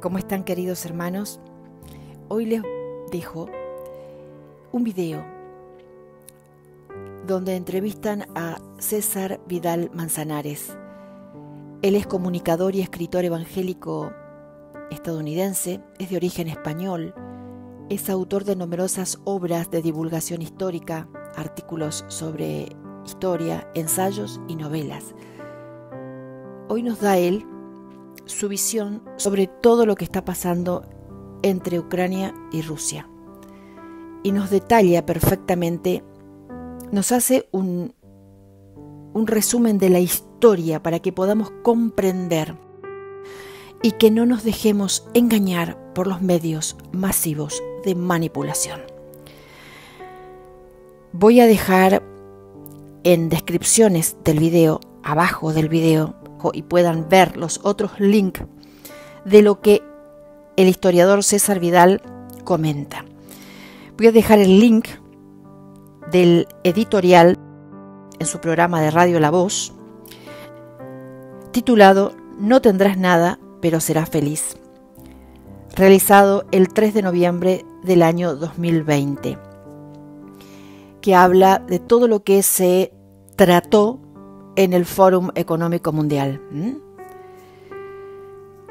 ¿Cómo están queridos hermanos? Hoy les dejo un video donde entrevistan a César Vidal Manzanares. Él es comunicador y escritor evangélico estadounidense, es de origen español, es autor de numerosas obras de divulgación histórica, artículos sobre historia, ensayos y novelas. Hoy nos da él su visión sobre todo lo que está pasando entre Ucrania y Rusia. Y nos detalla perfectamente, nos hace un, un resumen de la historia para que podamos comprender y que no nos dejemos engañar por los medios masivos de manipulación. Voy a dejar en descripciones del video, abajo del video, y puedan ver los otros links de lo que el historiador César Vidal comenta. Voy a dejar el link del editorial en su programa de Radio La Voz, titulado No tendrás nada, pero serás feliz, realizado el 3 de noviembre del año 2020, que habla de todo lo que se trató en el Fórum Económico Mundial. ¿Mm?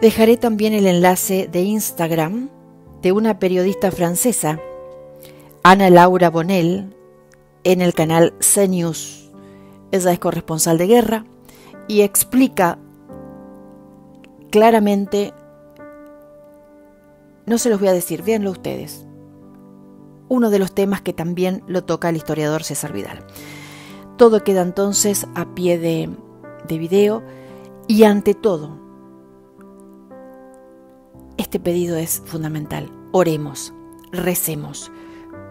Dejaré también el enlace de Instagram de una periodista francesa, Ana Laura Bonel, en el canal CNews. Ella es corresponsal de guerra y explica claramente, no se los voy a decir, véanlo ustedes, uno de los temas que también lo toca el historiador César Vidal. Todo queda entonces a pie de, video y ante todo, este pedido es fundamental. Oremos, recemos,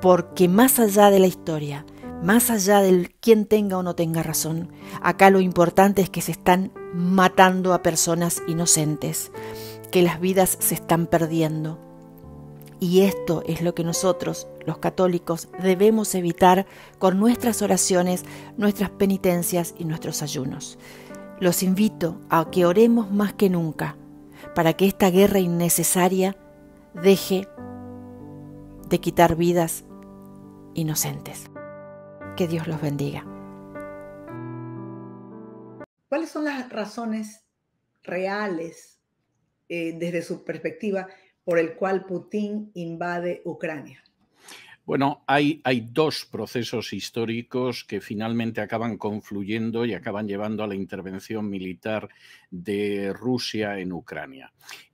porque más allá de la historia, más allá del quien tenga o no tenga razón, acá lo importante es que se están matando a personas inocentes, que las vidas se están perdiendo. Y esto es lo que nosotros, los católicos debemos evitar con nuestras oraciones, nuestras penitencias y nuestros ayunos. Los invito a que oremos más que nunca para que esta guerra innecesaria deje de quitar vidas inocentes. Que Dios los bendiga. ¿Cuáles son las razones reales eh, desde su perspectiva por el cual Putin invade Ucrania? Bueno, hay, dos procesos históricos que finalmente acaban confluyendo y acaban llevando a la intervención militar de Rusia en Ucrania.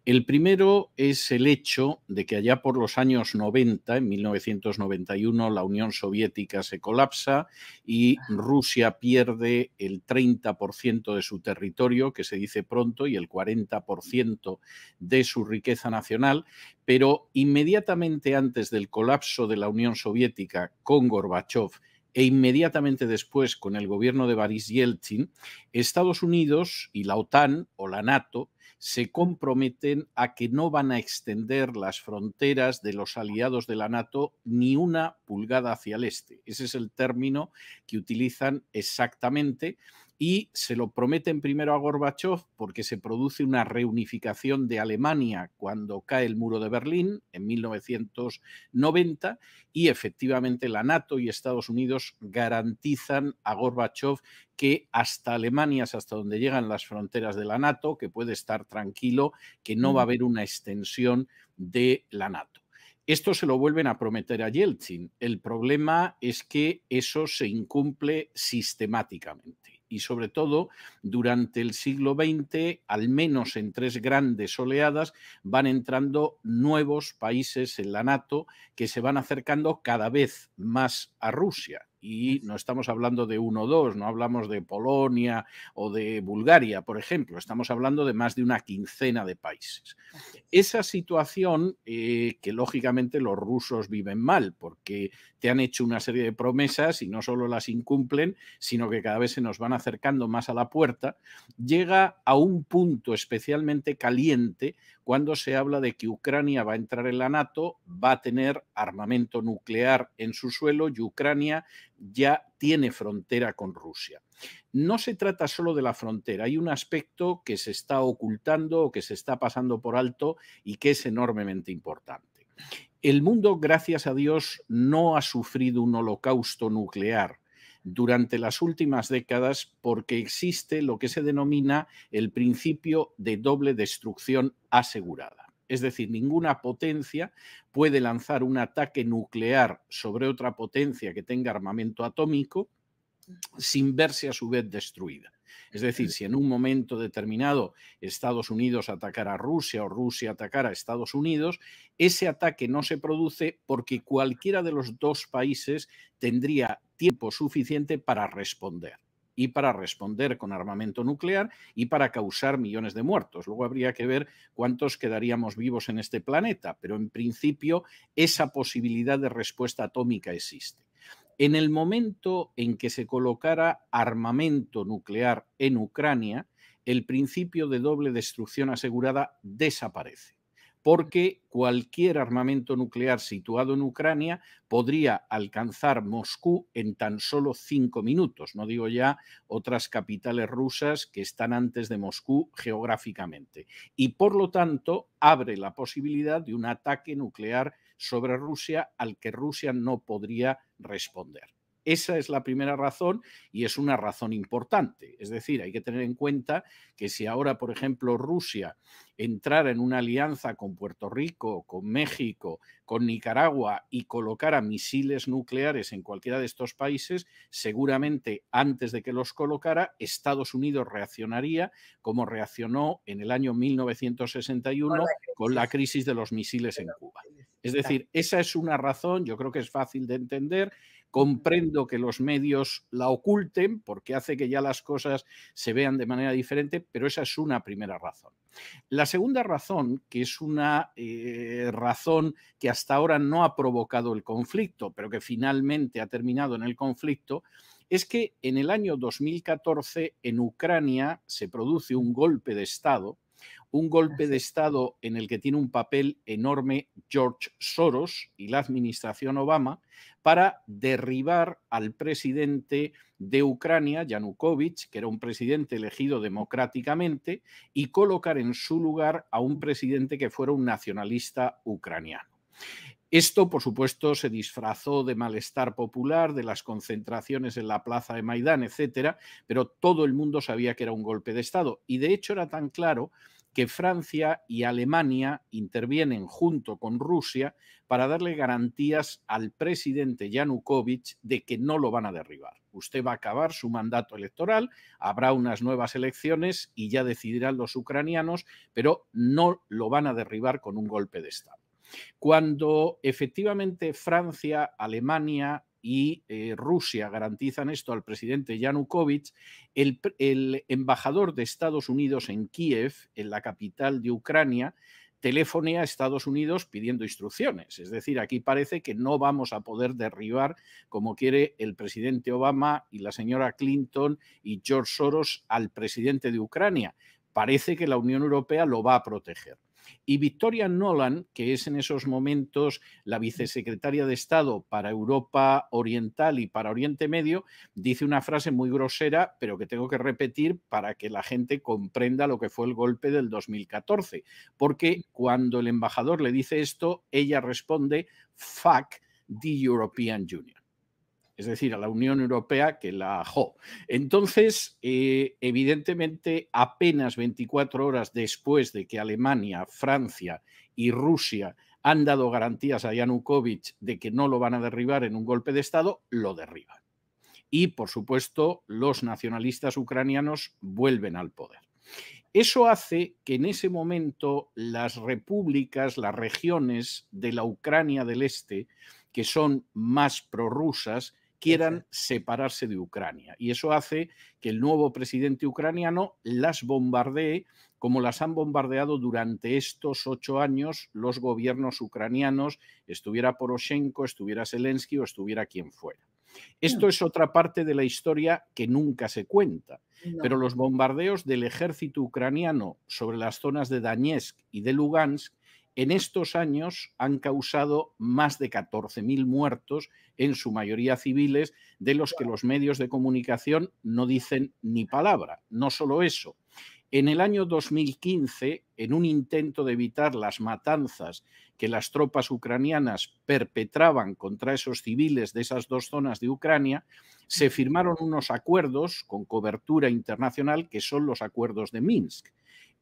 El primero es el hecho de que allá por los años 90, en 1991, la Unión Soviética se colapsa y ah. Rusia pierde el 30% de su territorio, que se dice pronto, y el 40% de su riqueza nacional, pero inmediatamente antes del colapso de la Unión Soviética con Gorbachev, e inmediatamente después con el gobierno de Boris Yeltsin, Estados Unidos y la OTAN o la NATO se comprometen a que no van a extender las fronteras de los aliados de la NATO ni una pulgada hacia el este. Ese es el término que utilizan exactamente y se lo prometen primero a Gorbachev porque se produce una reunificación de Alemania cuando cae el muro de Berlín en 1990 y efectivamente la NATO y Estados Unidos garantizan a Gorbachev que hasta Alemania hasta donde llegan las fronteras de la NATO, que puede estar tranquilo, que no va a haber una extensión de la NATO. Esto se lo vuelven a prometer a Yeltsin. El problema es que eso se incumple sistemáticamente y sobre todo durante el siglo XX, al menos en tres grandes oleadas, van entrando nuevos países en la NATO que se van acercando cada vez más a Rusia y no estamos hablando de uno o dos, no hablamos de Polonia o de Bulgaria, por ejemplo, estamos hablando de más de una quincena de países. Esa situación eh, que lógicamente los rusos viven mal, porque te han hecho una serie de promesas y no solo las incumplen, sino que cada vez se nos van acercando más a la puerta, llega a un punto especialmente caliente cuando se habla de que Ucrania va a entrar en la NATO, va a tener armamento nuclear en su suelo y Ucrania ya tiene frontera con Rusia. No se trata solo de la frontera, hay un aspecto que se está ocultando o que se está pasando por alto y que es enormemente importante. El mundo, gracias a Dios, no ha sufrido un holocausto nuclear durante las últimas décadas porque existe lo que se denomina el principio de doble destrucción asegurada. Es decir, ninguna potencia puede lanzar un ataque nuclear sobre otra potencia que tenga armamento atómico sin verse a su vez destruida. Es decir, si en un momento determinado Estados Unidos atacara a Rusia o Rusia atacara a Estados Unidos, ese ataque no se produce porque cualquiera de los dos países tendría tiempo suficiente para responder y para responder con armamento nuclear y para causar millones de muertos. Luego habría que ver cuántos quedaríamos vivos en este planeta, pero en principio esa posibilidad de respuesta atómica existe. En el momento en que se colocara armamento nuclear en Ucrania, el principio de doble destrucción asegurada desaparece, porque cualquier armamento nuclear situado en Ucrania podría alcanzar Moscú en tan solo cinco minutos, no digo ya otras capitales rusas que están antes de Moscú geográficamente, y por lo tanto abre la posibilidad de un ataque nuclear sobre Rusia al que Rusia no podría responder. Esa es la primera razón y es una razón importante. Es decir, hay que tener en cuenta que si ahora, por ejemplo, Rusia entrara en una alianza con Puerto Rico, con México, con Nicaragua y colocara misiles nucleares en cualquiera de estos países, seguramente antes de que los colocara, Estados Unidos reaccionaría como reaccionó en el año 1961 con la crisis de los misiles en Cuba. Es decir, esa es una razón, yo creo que es fácil de entender Comprendo que los medios la oculten porque hace que ya las cosas se vean de manera diferente, pero esa es una primera razón. La segunda razón, que es una eh, razón que hasta ahora no ha provocado el conflicto, pero que finalmente ha terminado en el conflicto, es que en el año 2014 en Ucrania se produce un golpe de Estado un golpe de Estado en el que tiene un papel enorme George Soros y la administración Obama para derribar al presidente de Ucrania, Yanukovych, que era un presidente elegido democráticamente, y colocar en su lugar a un presidente que fuera un nacionalista ucraniano. Esto, por supuesto, se disfrazó de malestar popular, de las concentraciones en la plaza de Maidán, etcétera, pero todo el mundo sabía que era un golpe de Estado. Y de hecho era tan claro que Francia y Alemania intervienen junto con Rusia para darle garantías al presidente Yanukovych de que no lo van a derribar. Usted va a acabar su mandato electoral, habrá unas nuevas elecciones y ya decidirán los ucranianos, pero no lo van a derribar con un golpe de Estado. Cuando efectivamente Francia, Alemania y eh, Rusia garantizan esto al presidente Yanukovych, el, el embajador de Estados Unidos en Kiev, en la capital de Ucrania, telefonea a Estados Unidos pidiendo instrucciones. Es decir, aquí parece que no vamos a poder derribar, como quiere el presidente Obama y la señora Clinton y George Soros, al presidente de Ucrania. Parece que la Unión Europea lo va a proteger. Y Victoria Nolan, que es en esos momentos la vicesecretaria de Estado para Europa Oriental y para Oriente Medio, dice una frase muy grosera, pero que tengo que repetir para que la gente comprenda lo que fue el golpe del 2014. Porque cuando el embajador le dice esto, ella responde, fuck the European Union es decir, a la Unión Europea que la ajó. Entonces, eh, evidentemente, apenas 24 horas después de que Alemania, Francia y Rusia han dado garantías a Yanukovych de que no lo van a derribar en un golpe de Estado, lo derriban. Y, por supuesto, los nacionalistas ucranianos vuelven al poder. Eso hace que en ese momento las repúblicas, las regiones de la Ucrania del Este, que son más prorrusas, quieran separarse de Ucrania. Y eso hace que el nuevo presidente ucraniano las bombardee como las han bombardeado durante estos ocho años los gobiernos ucranianos, estuviera Poroshenko, estuviera Zelensky o estuviera quien fuera. Esto hmm. es otra parte de la historia que nunca se cuenta, pero los bombardeos del ejército ucraniano sobre las zonas de Donetsk y de Lugansk en estos años han causado más de 14.000 muertos, en su mayoría civiles, de los que los medios de comunicación no dicen ni palabra. No solo eso. En el año 2015, en un intento de evitar las matanzas que las tropas ucranianas perpetraban contra esos civiles de esas dos zonas de Ucrania, se firmaron unos acuerdos con cobertura internacional que son los acuerdos de Minsk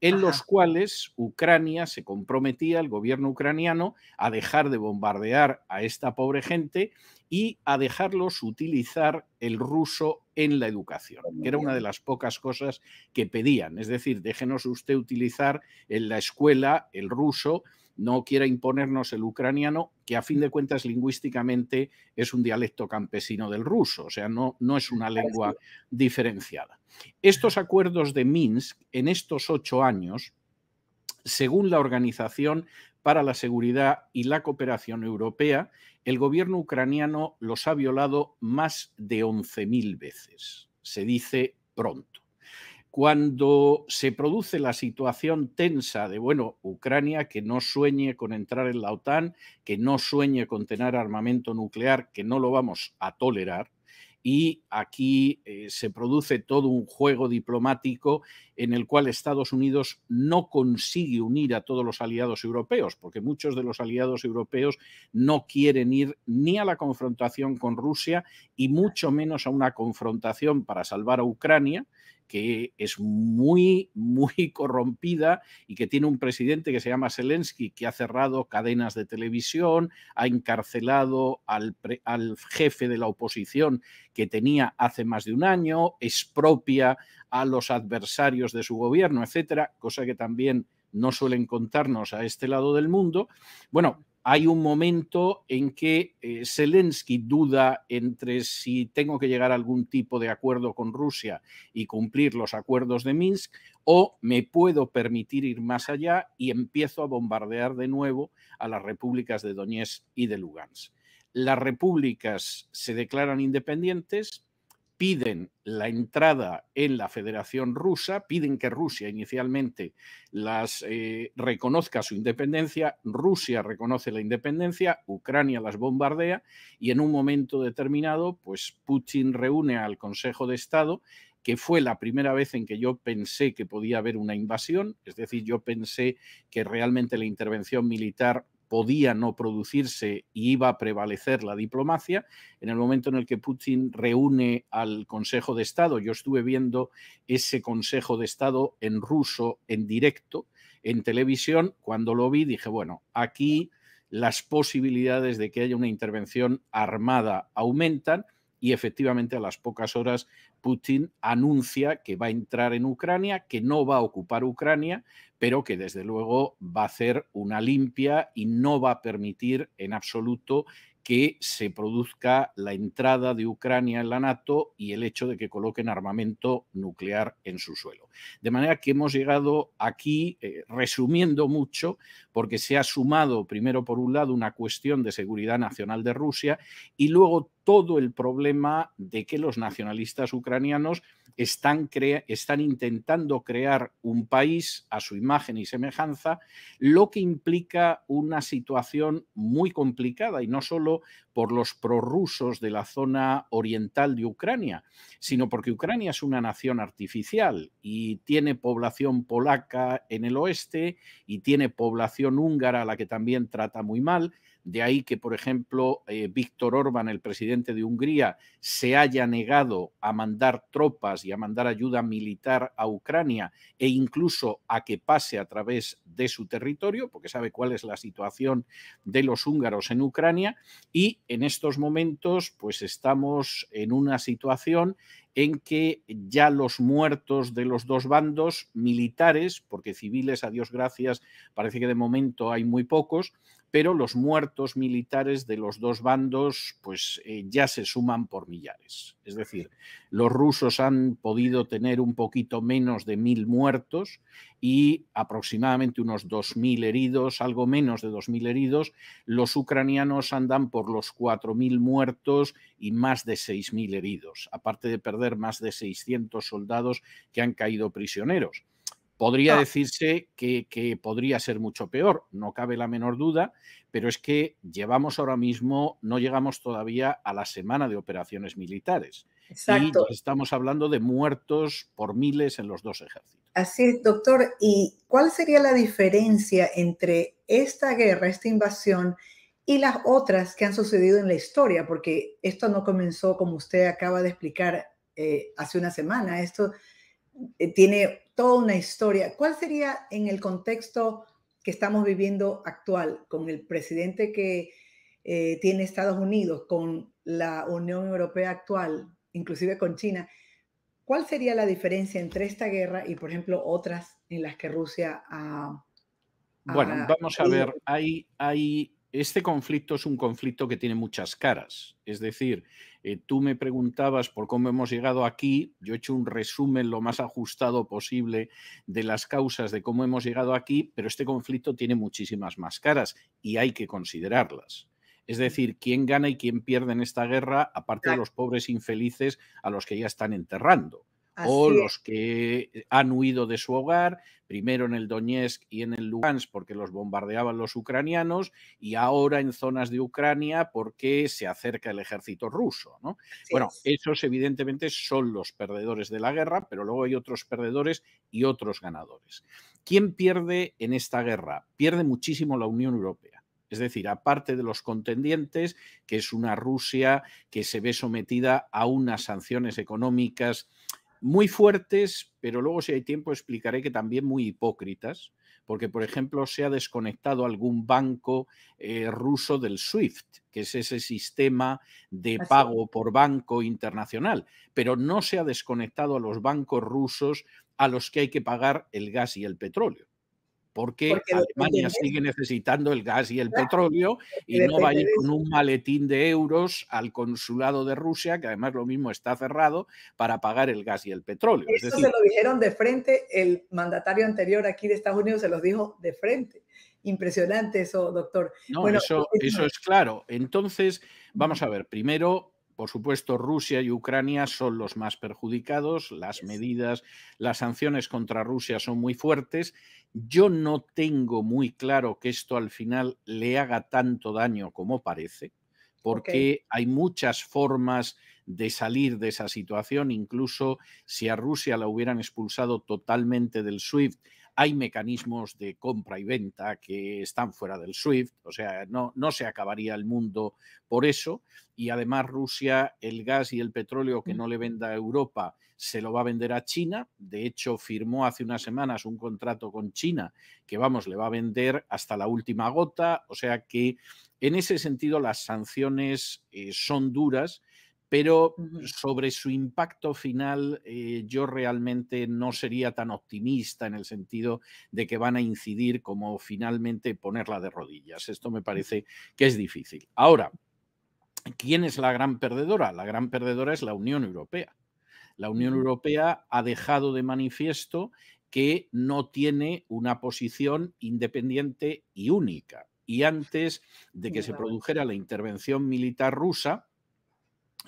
en los cuales Ucrania se comprometía, el gobierno ucraniano, a dejar de bombardear a esta pobre gente y a dejarlos utilizar el ruso en la educación, que era una de las pocas cosas que pedían. Es decir, déjenos usted utilizar en la escuela el ruso no quiera imponernos el ucraniano, que a fin mm. de cuentas lingüísticamente es un dialecto campesino del ruso, o sea, no, no es una lengua diferenciada. Estos acuerdos de Minsk en estos ocho años, según la Organización para la Seguridad y la Cooperación Europea, el gobierno ucraniano los ha violado más de 11.000 veces, se dice pronto cuando se produce la situación tensa de, bueno, Ucrania que no sueñe con entrar en la OTAN, que no sueñe con tener armamento nuclear, que no lo vamos a tolerar, y aquí eh, se produce todo un juego diplomático en el cual Estados Unidos no consigue unir a todos los aliados europeos, porque muchos de los aliados europeos no quieren ir ni a la confrontación con Rusia y mucho menos a una confrontación para salvar a Ucrania, que es muy, muy corrompida y que tiene un presidente que se llama Zelensky, que ha cerrado cadenas de televisión, ha encarcelado al, jefe de la oposición que tenía hace más de un año, expropia a los adversarios de su gobierno, etcétera, cosa que también no suelen contarnos a este lado del mundo. Bueno, hay un momento en que eh, Zelensky duda entre si tengo que llegar a algún tipo de acuerdo con Rusia y cumplir los acuerdos de Minsk o me puedo permitir ir más allá y empiezo a bombardear de nuevo a las repúblicas de Donetsk y de Lugansk. Las repúblicas se declaran independientes, piden la entrada en la Federación Rusa, piden que Rusia inicialmente las eh, reconozca su independencia, Rusia reconoce la independencia, Ucrania las bombardea y en un momento determinado, pues Putin reúne al Consejo de Estado que fue la primera vez en que yo pensé que podía haber una invasión, es decir, yo pensé que realmente la intervención militar podía no producirse y iba a prevalecer la diplomacia. En el momento en el que Putin reúne al Consejo de Estado, yo estuve viendo ese Consejo de Estado en ruso, en directo, en televisión, cuando lo vi dije, bueno, aquí las posibilidades de que haya una intervención armada aumentan y efectivamente a las pocas horas Putin anuncia que va a entrar en Ucrania, que no va a ocupar Ucrania, pero que desde luego va a hacer una limpia y no va a permitir en absoluto que se produzca la entrada de Ucrania en la NATO y el hecho de que coloquen armamento nuclear en su suelo. De manera que hemos llegado aquí, eh, resumiendo mucho, porque se ha sumado primero por un lado una cuestión de seguridad nacional de Rusia y luego todo el problema de que los nacionalistas ucranianos están, intentando crear un país a su imagen y semejanza, lo que implica una situación muy complicada, y no solo por los prorrusos de la zona oriental de Ucrania, sino porque Ucrania es una nación artificial y tiene población polaca en el oeste y tiene población húngara a la que también trata muy mal. De ahí que, por ejemplo, eh, Víctor Orbán, el presidente de Hungría, se haya negado a mandar tropas y a mandar ayuda militar a Ucrania e incluso a que pase a través de su territorio, porque sabe cuál es la situación de los húngaros en Ucrania. Y en estos momentos, pues estamos en una situación en que ya los muertos de los dos bandos militares, porque civiles, a Dios gracias, parece que de momento hay muy pocos, pero los muertos militares de los dos bandos pues eh, ya se suman por millares. Es decir, los rusos han podido tener un poquito menos de mil muertos y aproximadamente unos dos mil heridos, algo menos de dos mil heridos. Los ucranianos andan por los cuatro mil muertos y más de seis mil heridos, aparte de perder más de 600 soldados que han caído prisioneros. Podría decirse que, podría ser mucho peor, no cabe la menor duda, pero es que llevamos ahora mismo, no llegamos todavía a la semana de operaciones militares. Y estamos hablando de muertos por miles en los dos ejércitos. Así es, doctor. ¿Y cuál sería la diferencia entre esta guerra, esta invasión y las otras que han sucedido en la historia? Porque esto no comenzó, como usted acaba de explicar, eh, hace una semana. Esto eh, tiene toda una historia. ¿Cuál sería en el contexto que estamos viviendo actual, con el presidente que eh, tiene Estados Unidos, con la Unión Europea actual, inclusive con China, ¿cuál sería la diferencia entre esta guerra y, por ejemplo, otras en las que Rusia ha... bueno, vamos a ver, hay, hay este conflicto es un conflicto que tiene muchas caras. Es decir, eh, tú me preguntabas por cómo hemos llegado aquí, yo he hecho un resumen lo más ajustado posible de las causas de cómo hemos llegado aquí, pero este conflicto tiene muchísimas más caras y hay que considerarlas. Es decir, quién gana y quién pierde en esta guerra, aparte de los pobres infelices a los que ya están enterrando o los que eh, han huido de su hogar, primero en el Donetsk y en el Lugansk porque los bombardeaban los ucranianos y ahora en zonas de Ucrania porque se acerca el ejército ruso. ¿no? Bueno, esos evidentemente son los perdedores de la guerra, pero luego hay otros perdedores y otros ganadores. ¿Quién pierde en esta guerra? Pierde muchísimo la Unión Europea. Es decir, aparte de los contendientes, que es una Rusia que se ve sometida a unas sanciones económicas muy fuertes, pero luego si hay tiempo explicaré que también muy hipócritas, porque por ejemplo se ha desconectado algún banco eh, ruso del SWIFT, que es ese sistema de pago por banco internacional, pero no se ha desconectado a los bancos rusos a los que hay que pagar el gas y el petróleo porque, Alemania sigue necesitando el gas y el petróleo y no va a ir con un maletín de euros al consulado de Rusia, que además lo mismo está cerrado, para pagar el gas y el petróleo. Eso se lo dijeron de frente, el mandatario anterior aquí de Estados Unidos se los dijo de frente. Impresionante eso, doctor. No, eso, eh, eso es claro. Entonces, vamos a ver, primero por supuesto, Rusia y Ucrania son los más perjudicados, las medidas, las sanciones contra Rusia son muy fuertes. Yo no tengo muy claro que esto al final le haga tanto daño como parece, porque hay muchas formas de salir de esa situación, incluso si a Rusia la hubieran expulsado totalmente del SWIFT hay mecanismos de compra y venta que están fuera del SWIFT, o sea, no, no se acabaría el mundo por eso. Y además Rusia, el gas y el petróleo que no le venda a Europa, se lo va a vender a China. De hecho, firmó hace unas semanas un contrato con China que, vamos, le va a vender hasta la última gota. O sea que, en ese sentido, las sanciones eh, son duras pero sobre su impacto final eh, yo realmente no sería tan optimista en el sentido de que van a incidir como finalmente ponerla de rodillas. Esto me parece que es difícil. Ahora, ¿quién es la gran perdedora? La gran perdedora es la Unión Europea. La Unión Europea ha dejado de manifiesto que no tiene una posición independiente y única. Y antes de que se produjera la intervención militar rusa,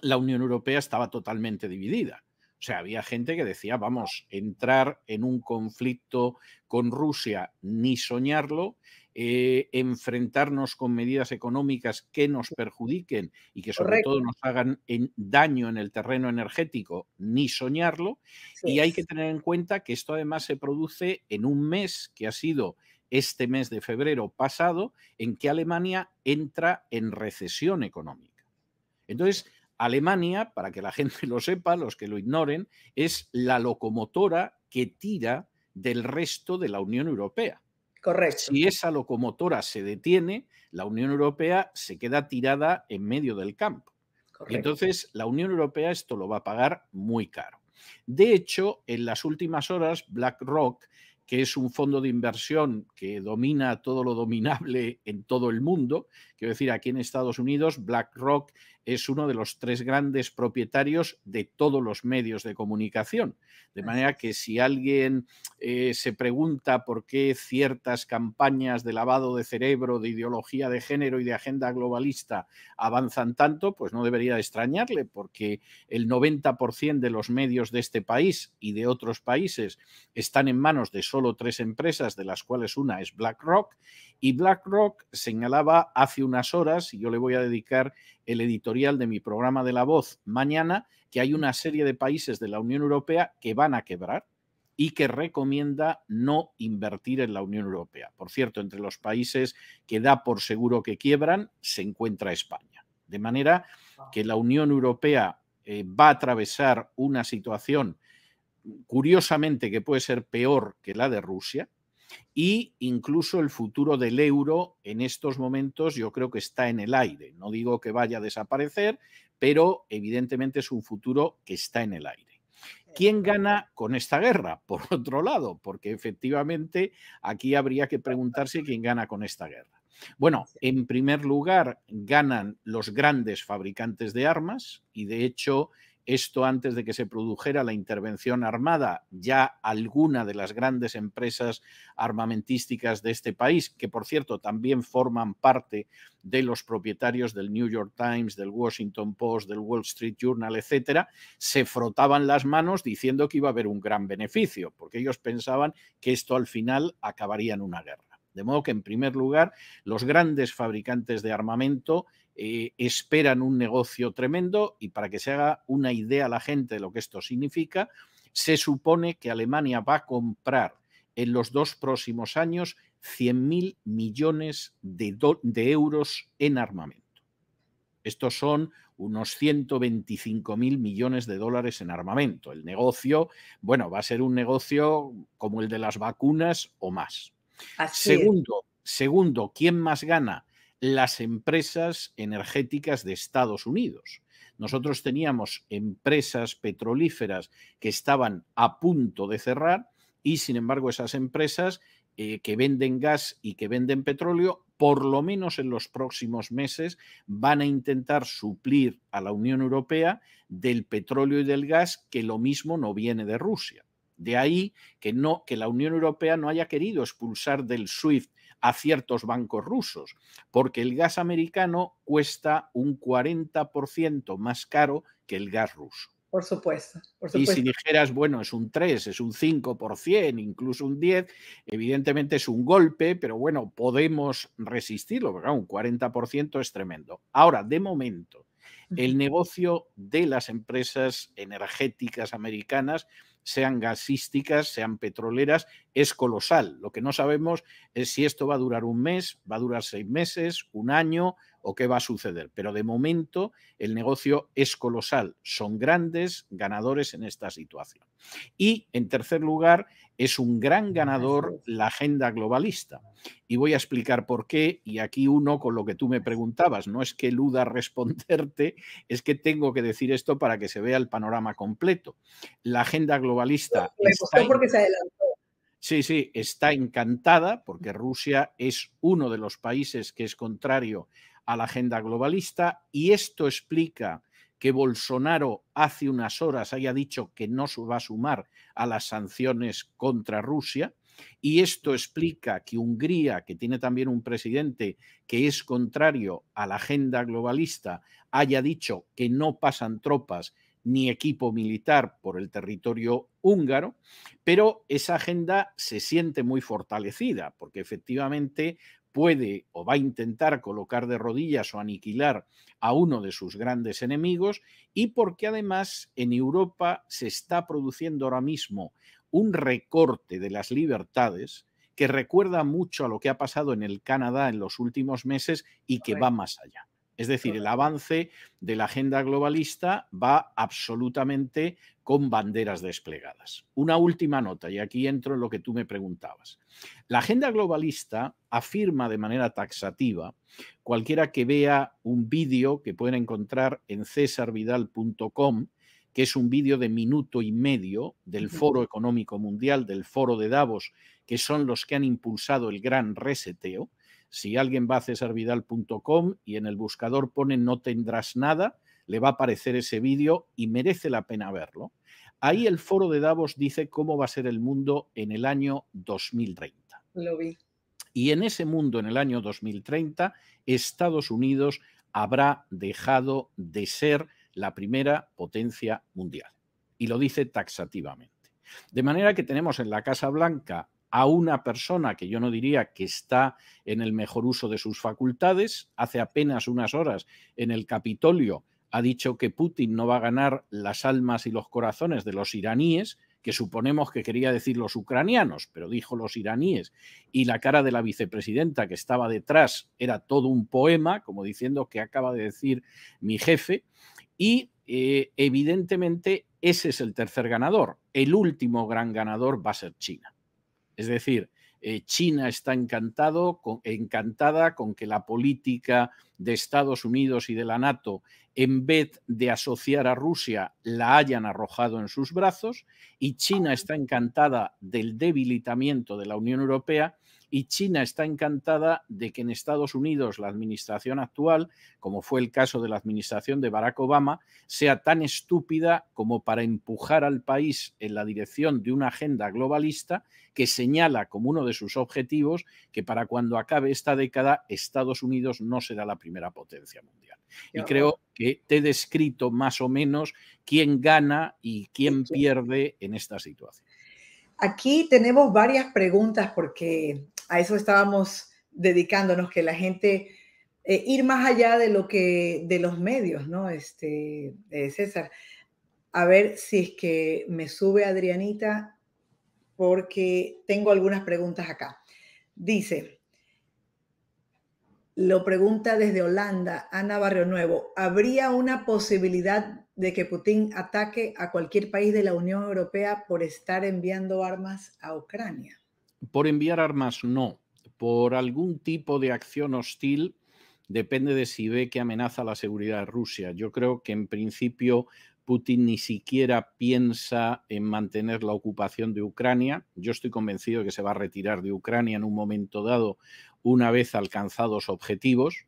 la Unión Europea estaba totalmente dividida. O sea, había gente que decía, vamos, entrar en un conflicto con Rusia, ni soñarlo, eh, enfrentarnos con medidas económicas que nos perjudiquen y que sobre todo nos hagan daño en el terreno energético, ni soñarlo. Y hay que tener en cuenta que esto además se produce en un mes que ha sido este mes de febrero pasado, en que Alemania entra en recesión económica. Entonces, Alemania, para que la gente lo sepa, los que lo ignoren, es la locomotora que tira del resto de la Unión Europea. Correcto. Si esa locomotora se detiene, la Unión Europea se queda tirada en medio del campo. Entonces, la Unión Europea esto lo va a pagar muy caro. De hecho, en las últimas horas, BlackRock, que es un fondo de inversión que domina todo lo dominable en todo el mundo, quiero decir, aquí en Estados Unidos, BlackRock es uno de los tres grandes propietarios de todos los medios de comunicación. De manera que si alguien eh, se pregunta por qué ciertas campañas de lavado de cerebro, de ideología de género y de agenda globalista avanzan tanto, pues no debería extrañarle, porque el 90% de los medios de este país y de otros países están en manos de solo tres empresas, de las cuales una es BlackRock, y BlackRock señalaba hace unas horas, y yo le voy a dedicar el editorial de mi programa de La Voz mañana, que hay una serie de países de la Unión Europea que van a quebrar y que recomienda no invertir en la Unión Europea. Por cierto, entre los países que da por seguro que quiebran se encuentra España. De manera que la Unión Europea eh, va a atravesar una situación curiosamente que puede ser peor que la de Rusia, y incluso el futuro del euro en estos momentos yo creo que está en el aire. No digo que vaya a desaparecer, pero evidentemente es un futuro que está en el aire. ¿Quién gana con esta guerra? Por otro lado, porque efectivamente aquí habría que preguntarse quién gana con esta guerra. Bueno, en primer lugar, ganan los grandes fabricantes de armas y de hecho esto antes de que se produjera la intervención armada, ya alguna de las grandes empresas armamentísticas de este país, que por cierto también forman parte de los propietarios del New York Times, del Washington Post, del Wall Street Journal, etcétera, se frotaban las manos diciendo que iba a haber un gran beneficio, porque ellos pensaban que esto al final acabaría en una guerra. De modo que, en primer lugar, los grandes fabricantes de armamento eh, esperan un negocio tremendo y para que se haga una idea a la gente de lo que esto significa, se supone que Alemania va a comprar en los dos próximos años 100.000 millones de, euros en armamento. Estos son unos 125.000 millones de dólares en armamento. El negocio, bueno, va a ser un negocio como el de las vacunas o más. segundo, segundo, ¿quién más gana? las empresas energéticas de Estados Unidos. Nosotros teníamos empresas petrolíferas que estaban a punto de cerrar y, sin embargo, esas empresas eh, que venden gas y que venden petróleo, por lo menos en los próximos meses, van a intentar suplir a la Unión Europea del petróleo y del gas que lo mismo no viene de Rusia. De ahí que, no, que la Unión Europea no haya querido expulsar del SWIFT a ciertos bancos rusos, porque el gas americano cuesta un 40% más caro que el gas ruso. Por supuesto, Y si dijeras, bueno, es un 3, es un 5%, incluso un 10, evidentemente es un golpe, pero bueno, podemos resistirlo, verdad un 40% es tremendo. Ahora, de momento, el negocio de las empresas energéticas americanas sean gasísticas, sean petroleras, es colosal. Lo que no sabemos es si esto va a durar un mes, va a durar seis meses, un año, o qué va a suceder. Pero de momento el negocio es colosal. Son grandes ganadores en esta situación. Y en tercer lugar, es un gran ganador la agenda globalista. Y voy a explicar por qué. Y aquí uno con lo que tú me preguntabas. No es que eluda responderte, es que tengo que decir esto para que se vea el panorama completo. La agenda globalista. Sí, sí, está encantada porque Rusia es uno de los países que es contrario a la agenda globalista y esto explica que Bolsonaro hace unas horas haya dicho que no se va a sumar a las sanciones contra Rusia. Y esto explica que Hungría, que tiene también un presidente que es contrario a la agenda globalista, haya dicho que no pasan tropas ni equipo militar por el territorio húngaro, pero esa agenda se siente muy fortalecida, porque efectivamente puede o va a intentar colocar de rodillas o aniquilar a uno de sus grandes enemigos y porque además en Europa se está produciendo ahora mismo un recorte de las libertades que recuerda mucho a lo que ha pasado en el Canadá en los últimos meses y que va más allá. Es decir, el avance de la agenda globalista va absolutamente con banderas desplegadas. Una última nota, y aquí entro en lo que tú me preguntabas. La agenda globalista afirma de manera taxativa, cualquiera que vea un vídeo que pueden encontrar en cesarvidal.com, que es un vídeo de minuto y medio del Foro Económico Mundial, del Foro de Davos, que son los que han impulsado el gran reseteo, si alguien va a cesarvidal.com y en el buscador pone no tendrás nada, le va a aparecer ese vídeo y merece la pena verlo. Ahí el foro de Davos dice cómo va a ser el mundo en el año 2030. Lo vi. Y en ese mundo, en el año 2030, Estados Unidos habrá dejado de ser la primera potencia mundial. Y lo dice taxativamente. De manera que tenemos en la Casa Blanca a una persona que yo no diría que está en el mejor uso de sus facultades. Hace apenas unas horas en el Capitolio ha dicho que Putin no va a ganar las almas y los corazones de los iraníes, que suponemos que quería decir los ucranianos, pero dijo los iraníes. Y la cara de la vicepresidenta que estaba detrás era todo un poema, como diciendo que acaba de decir mi jefe. Y eh, evidentemente ese es el tercer ganador. El último gran ganador va a ser China. Es decir, eh, China está encantado, encantada con que la política de Estados Unidos y de la NATO, en vez de asociar a Rusia, la hayan arrojado en sus brazos, y China está encantada del debilitamiento de la Unión Europea y China está encantada de que en Estados Unidos la administración actual, como fue el caso de la administración de Barack Obama, sea tan estúpida como para empujar al país en la dirección de una agenda globalista que señala como uno de sus objetivos que para cuando acabe esta década Estados Unidos no será la primera potencia mundial. Y creo que te he descrito más o menos quién gana y quién pierde en esta situación. Aquí tenemos varias preguntas porque a eso estábamos dedicándonos, que la gente eh, ir más allá de lo que de los medios, ¿no? Este, César, a ver si es que me sube Adrianita porque tengo algunas preguntas acá. Dice, lo pregunta desde Holanda, Ana Barrio Nuevo, ¿habría una posibilidad de que Putin ataque a cualquier país de la Unión Europea por estar enviando armas a Ucrania? Por enviar armas, no. Por algún tipo de acción hostil, depende de si ve que amenaza la seguridad de Rusia. Yo creo que en principio Putin ni siquiera piensa en mantener la ocupación de Ucrania. Yo estoy convencido de que se va a retirar de Ucrania en un momento dado, una vez alcanzados objetivos.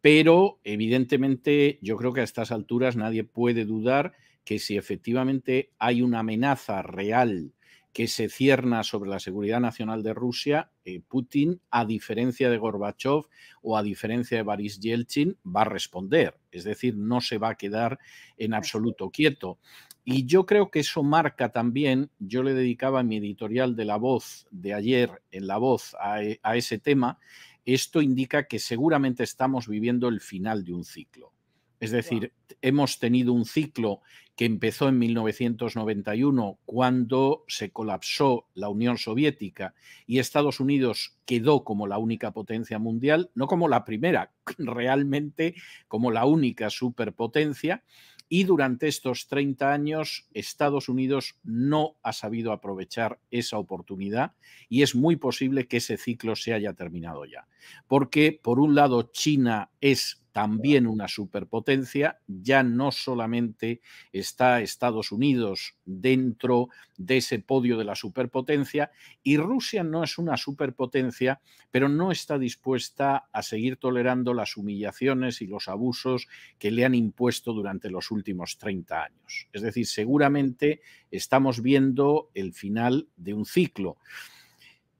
Pero evidentemente yo creo que a estas alturas nadie puede dudar que si efectivamente hay una amenaza real que se cierna sobre la seguridad nacional de Rusia, eh, Putin, a diferencia de Gorbachev o a diferencia de Boris Yeltsin, va a responder. Es decir, no se va a quedar en absoluto quieto. Y yo creo que eso marca también, yo le dedicaba mi editorial de La Voz de ayer en La Voz a, e, ese tema, esto indica que seguramente estamos viviendo el final de un ciclo. Es decir, hemos tenido un ciclo que empezó en 1991 cuando se colapsó la Unión Soviética y Estados Unidos quedó como la única potencia mundial, no como la primera, realmente como la única superpotencia, y durante estos 30 años Estados Unidos no ha sabido aprovechar esa oportunidad y es muy posible que ese ciclo se haya terminado ya. Porque, por un lado, China es también una superpotencia, ya no solamente está Estados Unidos dentro de ese podio de la superpotencia y Rusia no es una superpotencia, pero no está dispuesta a seguir tolerando las humillaciones y los abusos que le han impuesto durante los últimos 30 años. Es decir, seguramente estamos viendo el final de un ciclo.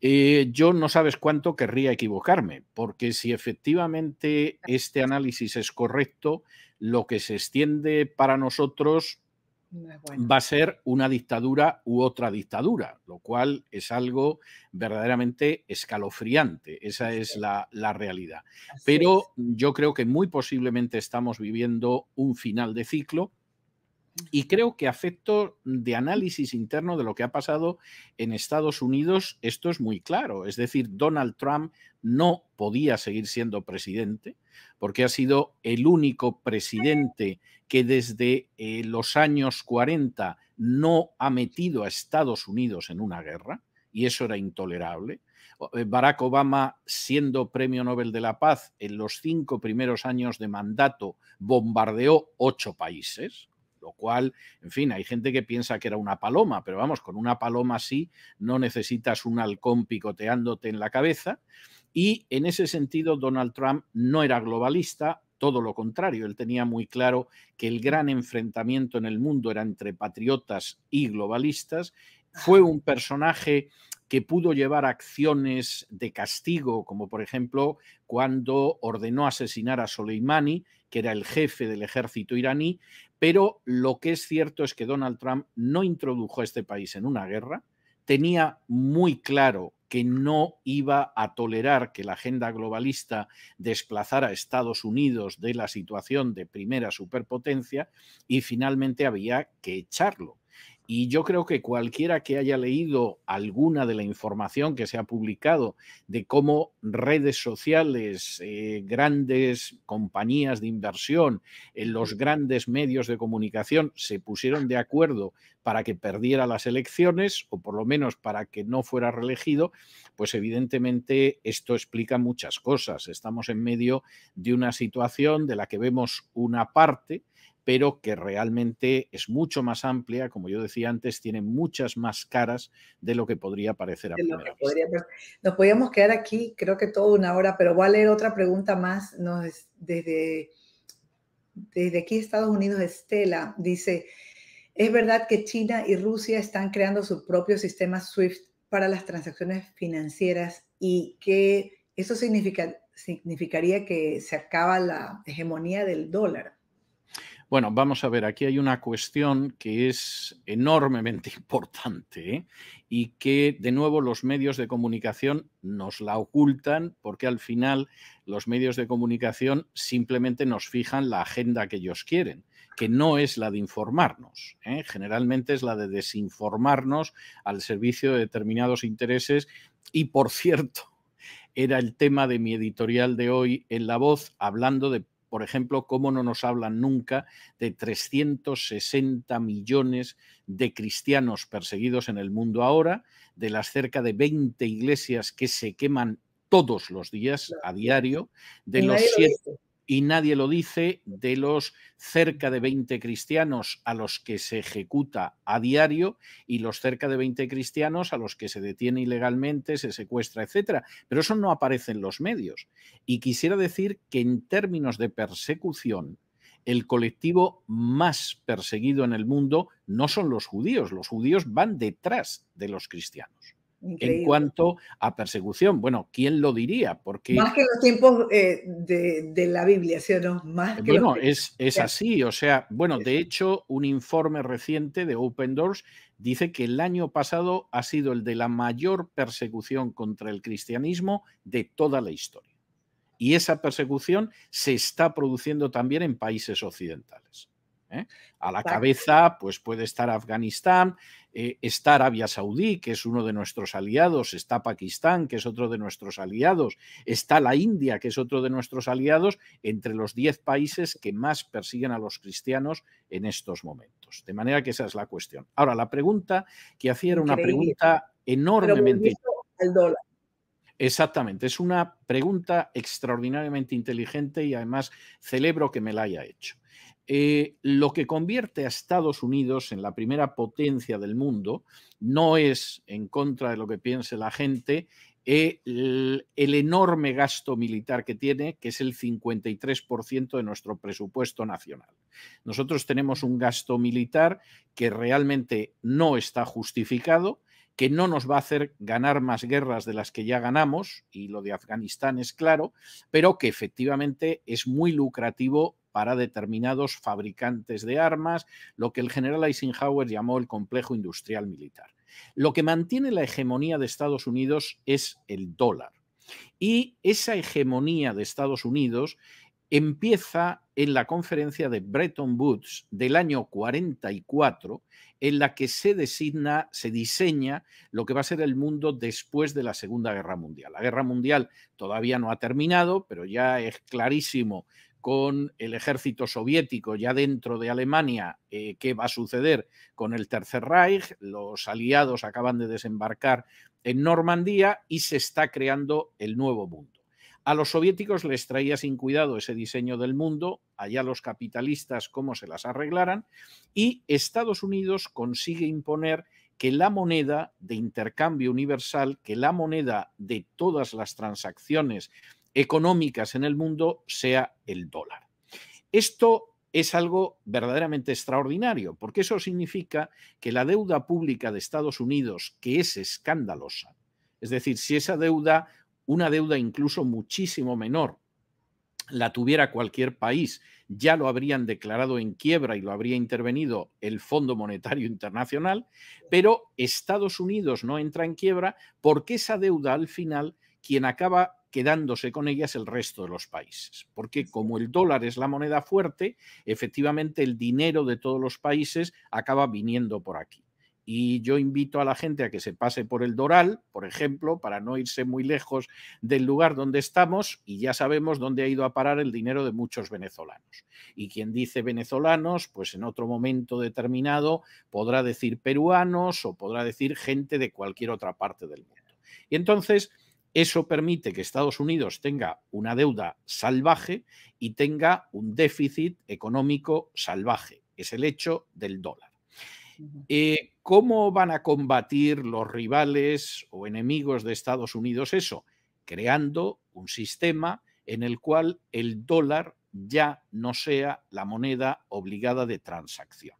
Eh, yo no sabes cuánto querría equivocarme, porque si efectivamente este análisis es correcto, lo que se extiende para nosotros va a ser una dictadura u otra dictadura, lo cual es algo verdaderamente escalofriante, esa es la, realidad. Pero yo creo que muy posiblemente estamos viviendo un final de ciclo y creo que a efecto de análisis interno de lo que ha pasado en Estados Unidos, esto es muy claro. Es decir, Donald Trump no podía seguir siendo presidente porque ha sido el único presidente que desde eh, los años 40 no ha metido a Estados Unidos en una guerra y eso era intolerable. Eh, Barack Obama, siendo Premio Nobel de la Paz, en los cinco primeros años de mandato bombardeó ocho países lo cual, en fin, hay gente que piensa que era una paloma, pero vamos, con una paloma así no necesitas un halcón picoteándote en la cabeza. Y en ese sentido, Donald Trump no era globalista, todo lo contrario, él tenía muy claro que el gran enfrentamiento en el mundo era entre patriotas y globalistas. Fue un personaje que pudo llevar acciones de castigo, como por ejemplo cuando ordenó asesinar a Soleimani, que era el jefe del ejército iraní, pero lo que es cierto es que Donald Trump no introdujo a este país en una guerra, tenía muy claro que no iba a tolerar que la agenda globalista desplazara a Estados Unidos de la situación de primera superpotencia y finalmente había que echarlo. Y yo creo que cualquiera que haya leído alguna de la información que se ha publicado de cómo redes sociales, eh, grandes compañías de inversión, eh, los grandes medios de comunicación se pusieron de acuerdo para que perdiera las elecciones o por lo menos para que no fuera reelegido, pues evidentemente esto explica muchas cosas. Estamos en medio de una situación de la que vemos una parte pero que realmente es mucho más amplia, como yo decía antes, tiene muchas más caras de lo que podría parecer a primera nos podríamos quedar aquí, creo que toda una hora, pero voy a leer otra pregunta más desde, desde aquí, Estados Unidos, Estela, dice, ¿es verdad que China y Rusia están creando su propio sistema SWIFT para las transacciones financieras y que eso significaría que se acaba la hegemonía del dólar? Bueno, vamos a ver, aquí hay una cuestión que es enormemente importante y que de nuevo los medios de comunicación nos la ocultan porque al final los medios de comunicación simplemente nos fijan la agenda que ellos quieren que no es la de informarnos, ¿eh? generalmente es la de desinformarnos al servicio de determinados intereses y, por cierto, era el tema de mi editorial de hoy en La Voz, hablando de por ejemplo, cómo no nos hablan nunca de 360 millones de cristianos perseguidos en el mundo ahora, de las cerca de 20 iglesias que se queman todos los días a diario, de los siete y nadie lo dice de los cerca de 20 cristianos a los que se ejecuta a diario y los cerca de 20 cristianos a los que se detiene ilegalmente, se secuestra, etcétera. Pero eso no aparece en los medios. Y quisiera decir que en términos de persecución, el colectivo más perseguido en el mundo no son los judíos, los judíos van detrás de los cristianos en cuanto a persecución. Bueno, ¿quién lo diría? Porque, Más que los tiempos eh, de, la Biblia, ¿sí o no? bueno, es así. O sea, bueno, de hecho, un informe reciente de Open Doors dice que el año pasado ha sido el de la mayor persecución contra el cristianismo de toda la historia. Y esa persecución se está produciendo también en países occidentales. ¿eh? A la cabeza, pues puede estar Afganistán, eh, está Arabia Saudí, que es uno de nuestros aliados, está Pakistán, que es otro de nuestros aliados, está la India, que es otro de nuestros aliados, entre los 10 países que más persiguen a los cristianos en estos momentos. De manera que esa es la cuestión. Ahora, la pregunta que hacía era una pregunta enormemente. Exactamente, es una pregunta extraordinariamente inteligente y además celebro que me la haya hecho. Eh, lo que convierte a Estados Unidos en la primera potencia del mundo no es, en contra de lo que piense la gente, el, eh, el, enorme gasto militar que tiene, que es el 53% de nuestro presupuesto nacional. Nosotros tenemos un gasto militar que realmente no está justificado, que no nos va a hacer ganar más guerras de las que ya ganamos, y lo de Afganistán es claro, pero que efectivamente es muy lucrativo para determinados fabricantes de armas, lo que el general Eisenhower llamó el complejo industrial militar. Lo que mantiene la hegemonía de Estados Unidos es el dólar. Y esa hegemonía de Estados Unidos empieza en la conferencia de Bretton Woods del año 44, en la que se designa, se diseña lo que va a ser el mundo después de la Segunda Guerra Mundial. La Guerra Mundial todavía no ha terminado, pero ya es clarísimo con el ejército soviético ya dentro de Alemania, eh, qué va a suceder con el Tercer Reich. Los aliados acaban de desembarcar en Normandía y se está creando el nuevo mundo. A los soviéticos les traía sin cuidado ese diseño del mundo, allá los capitalistas cómo se las arreglaran, y Estados Unidos consigue imponer que la moneda de intercambio universal, que la moneda de todas las transacciones económicas en el mundo sea el dólar. Esto es algo verdaderamente extraordinario, porque eso significa que la deuda pública de Estados Unidos, que es escandalosa, es decir, si esa deuda, una deuda incluso muchísimo menor, la tuviera cualquier país, ya lo habrían declarado en quiebra y lo habría intervenido el Fondo Monetario Internacional, pero Estados Unidos no entra en quiebra porque esa deuda al final quien acaba quedándose con ellas el resto de los países. Porque como el dólar es la moneda fuerte, efectivamente el dinero de todos los países acaba viniendo por aquí. Y yo invito a la gente a que se pase por el Doral, por ejemplo, para no irse muy lejos del lugar donde estamos y ya sabemos dónde ha ido a parar el dinero de muchos venezolanos. Y quien dice venezolanos, pues en otro momento determinado podrá decir peruanos o podrá decir gente de cualquier otra parte del mundo. Y entonces eso permite que Estados Unidos tenga una deuda salvaje y tenga un déficit económico salvaje. Es el hecho del dólar. Eh, ¿Cómo van a combatir los rivales o enemigos de Estados Unidos eso? Creando un sistema en el cual el dólar ya no sea la moneda obligada de transacción.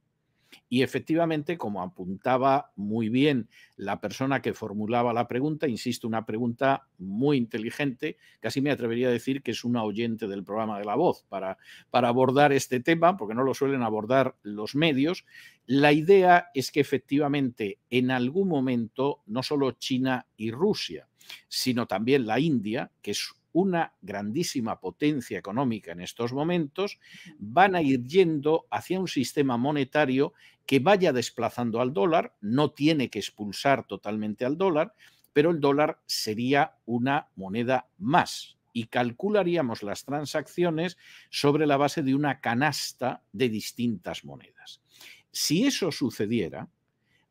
Y efectivamente, como apuntaba muy bien la persona que formulaba la pregunta, insisto, una pregunta muy inteligente, casi me atrevería a decir que es una oyente del programa de La Voz para, para abordar este tema, porque no lo suelen abordar los medios. La idea es que efectivamente en algún momento no solo China y Rusia, sino también la India, que es una grandísima potencia económica en estos momentos, van a ir yendo hacia un sistema monetario que vaya desplazando al dólar, no tiene que expulsar totalmente al dólar, pero el dólar sería una moneda más y calcularíamos las transacciones sobre la base de una canasta de distintas monedas. Si eso sucediera,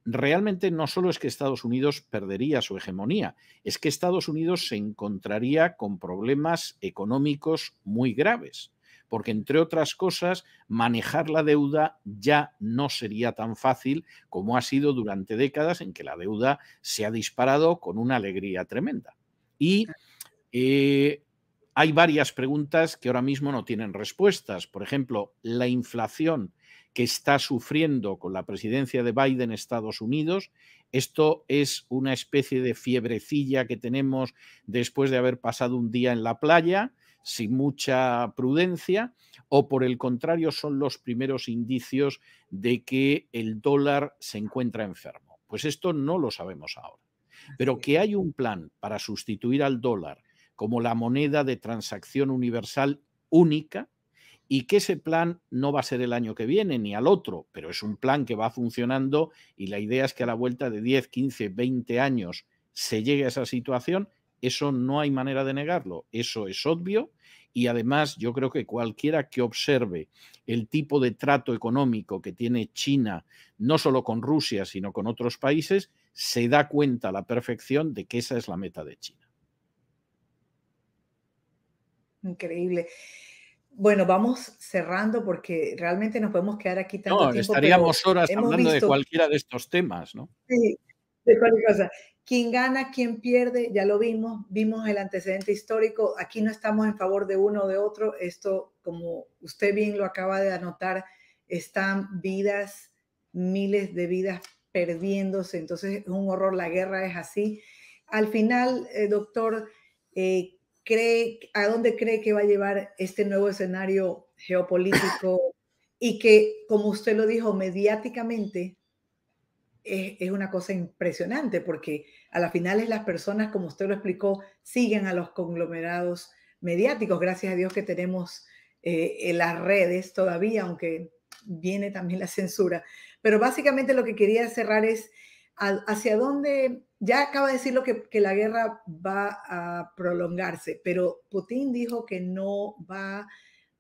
realmente no solo es que Estados Unidos perdería su hegemonía, es que Estados Unidos se encontraría con problemas económicos muy graves porque entre otras cosas, manejar la deuda ya no sería tan fácil como ha sido durante décadas en que la deuda se ha disparado con una alegría tremenda. Y eh, hay varias preguntas que ahora mismo no tienen respuestas. Por ejemplo, la inflación que está sufriendo con la presidencia de Biden en Estados Unidos. Esto es una especie de fiebrecilla que tenemos después de haber pasado un día en la playa sin mucha prudencia o por el contrario son los primeros indicios de que el dólar se encuentra enfermo. Pues esto no lo sabemos ahora. Pero que hay un plan para sustituir al dólar como la moneda de transacción universal única y que ese plan no va a ser el año que viene ni al otro, pero es un plan que va funcionando y la idea es que a la vuelta de 10, 15, 20 años se llegue a esa situación, eso no hay manera de negarlo, eso es obvio y además yo creo que cualquiera que observe el tipo de trato económico que tiene China, no solo con Rusia, sino con otros países, se da cuenta a la perfección de que esa es la meta de China. Increíble. Bueno, vamos cerrando porque realmente nos podemos quedar aquí tanto tiempo. Estaríamos horas hablando de cualquiera de estos temas, ¿no? Sí, de cualquier cosa quién gana, quién pierde, ya lo vimos, vimos el antecedente histórico, aquí no estamos en favor de uno o de otro, esto, como usted bien lo acaba de anotar, están vidas, miles de vidas perdiéndose, entonces es un horror, la guerra es así. Al final, eh, doctor, eh, cree, ¿a dónde cree que va a llevar este nuevo escenario geopolítico y que, como usted lo dijo, mediáticamente es, una cosa impresionante porque a las finales las personas, como usted lo explicó, siguen a los conglomerados mediáticos. Gracias a Dios que tenemos eh, las redes todavía, aunque viene también la censura. Pero básicamente lo que quería cerrar es hacia dónde, ya acaba de decir lo que la guerra va a prolongarse, pero Putin dijo que no va a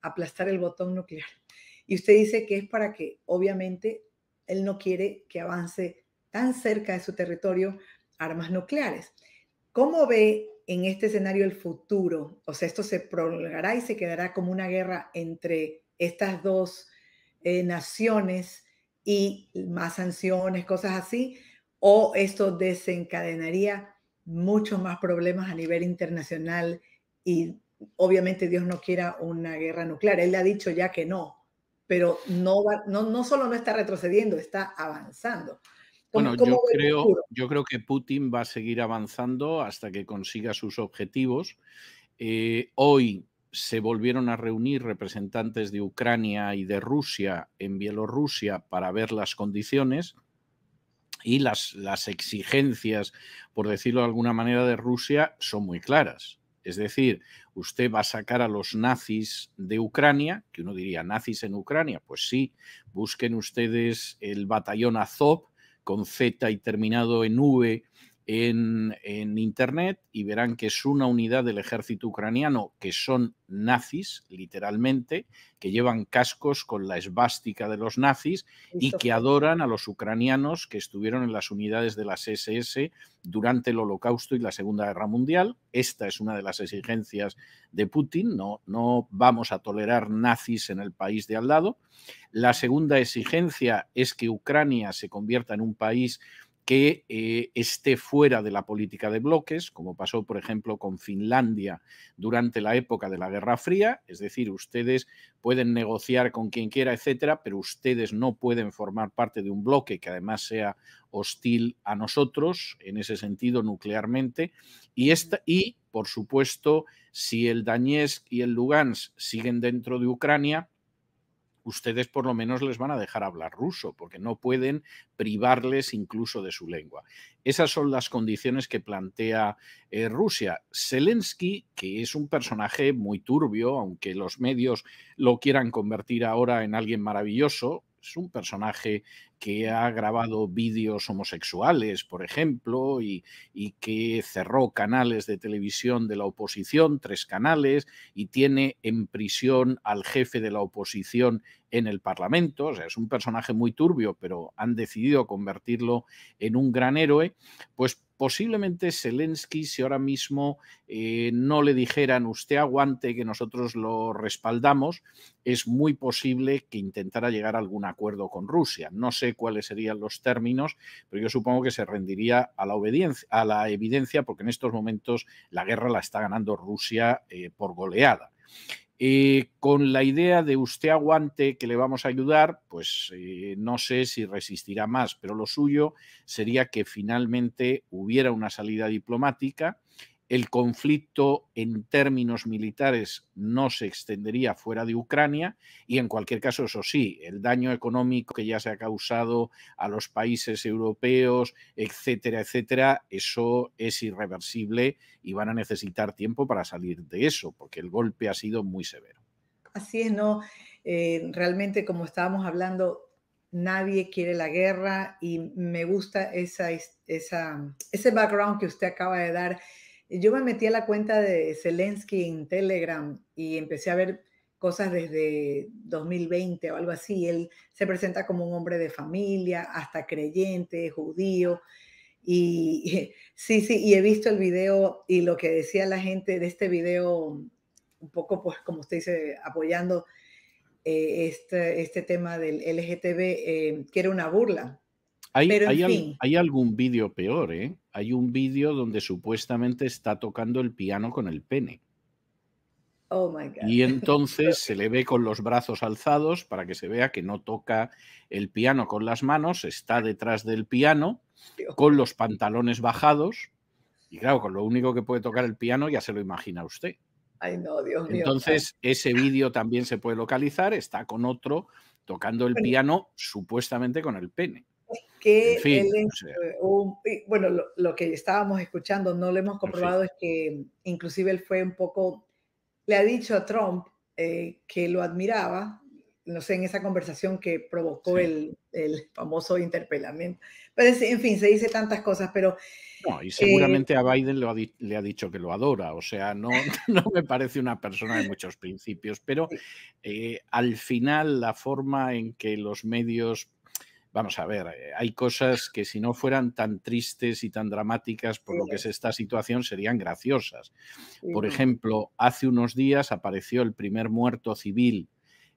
aplastar el botón nuclear. Y usted dice que es para que, obviamente, él no quiere que avance tan cerca de su territorio armas nucleares. ¿Cómo ve en este escenario el futuro? O sea, esto se prolongará y se quedará como una guerra entre estas dos eh, naciones y más sanciones, cosas así, o esto desencadenaría muchos más problemas a nivel internacional y obviamente Dios no quiera una guerra nuclear. Él ha dicho ya que no, pero no, no, solo no está retrocediendo, está avanzando. Bueno, yo creo, yo creo que Putin va a seguir avanzando hasta que consiga sus objetivos. Eh, hoy se volvieron a reunir representantes de Ucrania y de Rusia en Bielorrusia para ver las condiciones y las, las exigencias, por decirlo de alguna manera, de Rusia son muy claras. Es decir, usted va a sacar a los nazis de Ucrania, que uno diría, nazis en Ucrania, pues sí, busquen ustedes el batallón Azov con Z y terminado en V en, Internet y verán que es una unidad del ejército ucraniano que son nazis, literalmente, que llevan cascos con la esvástica de los nazis y que adoran a los ucranianos que estuvieron en las unidades de las SS durante el Holocausto y la Segunda Guerra Mundial. Esta es una de las exigencias de Putin, no, no vamos a tolerar nazis en el país de al lado. La segunda exigencia es que Ucrania se convierta en un país que eh, esté fuera de la política de bloques, como pasó, por ejemplo, con Finlandia durante la época de la Guerra Fría, es decir, ustedes pueden negociar con quien quiera, etcétera, pero ustedes no pueden formar parte de un bloque que además sea hostil a nosotros, en ese sentido, nuclearmente, y, y por supuesto, si el danés y el Lugansk siguen dentro de Ucrania, ustedes por lo menos les van a dejar hablar ruso, porque no pueden privarles incluso de su lengua. Esas son las condiciones que plantea eh, Rusia. Zelensky, que es un personaje muy turbio, aunque los medios lo quieran convertir ahora en alguien maravilloso, es un personaje que ha grabado vídeos homosexuales, por ejemplo, y, que cerró canales de televisión de la oposición, tres canales, y tiene en prisión al jefe de la oposición en el Parlamento. O sea, es un personaje muy turbio, pero han decidido convertirlo en un gran héroe. Pues posiblemente Zelensky, si ahora mismo eh, no le dijeran usted aguante que nosotros lo respaldamos, es muy posible que intentara llegar a algún acuerdo con Rusia. No sé cuáles serían los términos, pero yo supongo que se rendiría a la, obediencia, a la evidencia, porque en estos momentos la guerra la está ganando Rusia eh, por goleada. Eh, con la idea de usted aguante que le vamos a ayudar, pues eh, no sé si resistirá más, pero lo suyo sería que finalmente hubiera una salida diplomática el conflicto en términos militares no se extendería fuera de Ucrania y en cualquier caso, eso sí, el daño económico que ya se ha causado a los países europeos, etcétera, etcétera, eso es irreversible y van a necesitar tiempo para salir de eso, porque el golpe ha sido muy severo. Así es, ¿no? Eh, realmente, como estábamos hablando, nadie quiere la guerra y me gusta esa, esa, ese background que usted acaba de dar yo me metí a la cuenta de Zelensky en Telegram y empecé a ver cosas desde 2020 o algo así. Él se presenta como un hombre de familia, hasta creyente, judío. Y sí, sí, y he visto el video y lo que decía la gente de este video, un poco pues como usted dice, apoyando eh, este, este tema del LGTB, eh, que era una burla. Hay, hay algún video peor, ¿eh? hay un vídeo donde supuestamente está tocando el piano con el pene. Oh y entonces se le ve con los brazos alzados para que se vea que no toca el piano con las manos, está detrás del piano con los pantalones bajados. Y claro, con lo único que puede tocar el piano ya se lo imagina usted. Entonces, ese vídeo también se puede localizar, está con otro tocando el piano supuestamente con el pene que bueno, lo, que estábamos escuchando, no lo hemos comprobado, es que inclusive él fue un poco, le ha dicho a Trump eh, que lo admiraba, no sé, en esa conversación que provocó el, el, famoso interpelamiento. Pero en fin, se dice tantas cosas, pero... No, y eh, seguramente a Biden le ha dicho que lo adora, o sea, no, no me parece una persona de muchos principios, pero eh, al final la forma en que los medios vamos a ver, eh, hay cosas que si no fueran tan tristes y tan dramáticas por lo que es esta situación serían graciosas. Por ejemplo, hace unos días apareció el primer muerto civil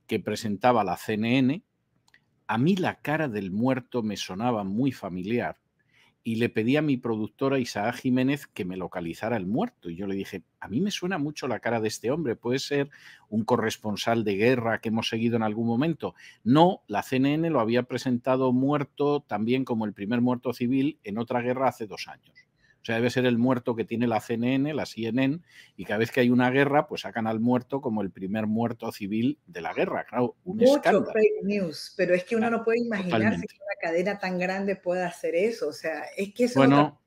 que presentaba la CNN. A mí la cara del muerto me sonaba muy familiar y le pedí a mi productora Isaac Jiménez que me localizara el muerto. Y yo le dije, a mí me suena mucho la cara de este hombre, puede ser un corresponsal de guerra que hemos seguido en algún momento. No, la CNN lo había presentado muerto también como el primer muerto civil en otra guerra hace dos años. O sea, debe ser el muerto que tiene la CNN, la CNN, y cada vez que hay una guerra, pues sacan al muerto como el primer muerto civil de la guerra. Mucho fake news, pero es que uno no puede imaginarse que una cadena tan grande pueda hacer eso. O sea, es que Bueno,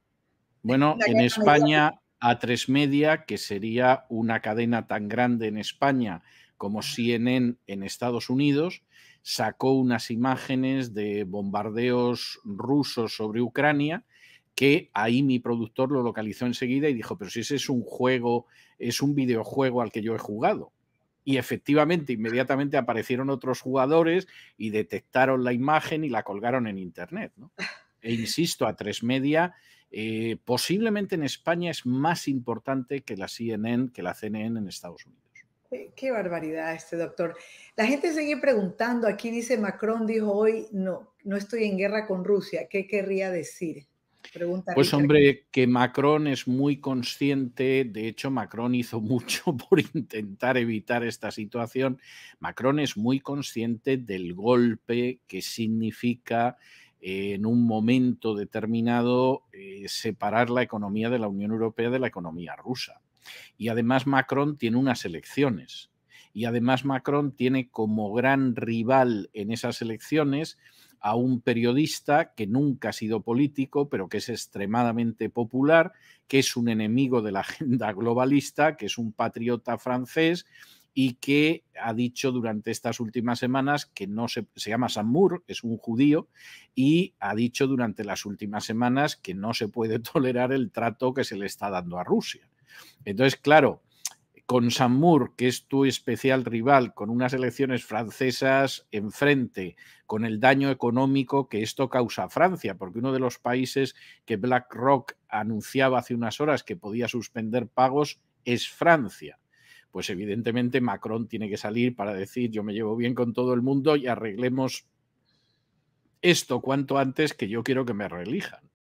bueno en España, a tres media, que sería una cadena tan grande en España como CNN en Estados Unidos, sacó unas imágenes de bombardeos rusos sobre Ucrania que ahí mi productor lo localizó enseguida y dijo, pero si ese es un juego, es un videojuego al que yo he jugado. Y efectivamente, inmediatamente aparecieron otros jugadores y detectaron la imagen y la colgaron en Internet. E insisto, a tres media, eh, posiblemente en España es más importante que la CNN, que la CNN en Estados Unidos. Qué barbaridad este doctor. La gente sigue preguntando, aquí dice Macron dijo hoy, no, no estoy en guerra con Rusia, ¿qué querría decir? pues hombre, que Macron es muy consciente, de hecho Macron hizo mucho por intentar evitar esta situación, Macron es muy consciente del golpe que significa eh, en un momento determinado eh, separar la economía de la Unión Europea de la economía rusa. Y además Macron tiene unas elecciones. Y además Macron tiene como gran rival en esas elecciones a un periodista que nunca ha sido político, pero que es extremadamente popular, que es un enemigo de la agenda globalista, que es un patriota francés y que ha dicho durante estas últimas semanas que no se, se llama Samur, es un judío, y ha dicho durante las últimas semanas que no se puede tolerar el trato que se le está dando a Rusia. Entonces, claro, con Samur, que es tu especial rival, con unas elecciones francesas enfrente, con el daño económico que esto causa a Francia, porque uno de los países que BlackRock anunciaba hace unas horas que podía suspender pagos es Francia. Pues evidentemente Macron tiene que salir para decir yo me llevo bien con todo el mundo y arreglemos esto cuanto antes que yo quiero que me reelijan.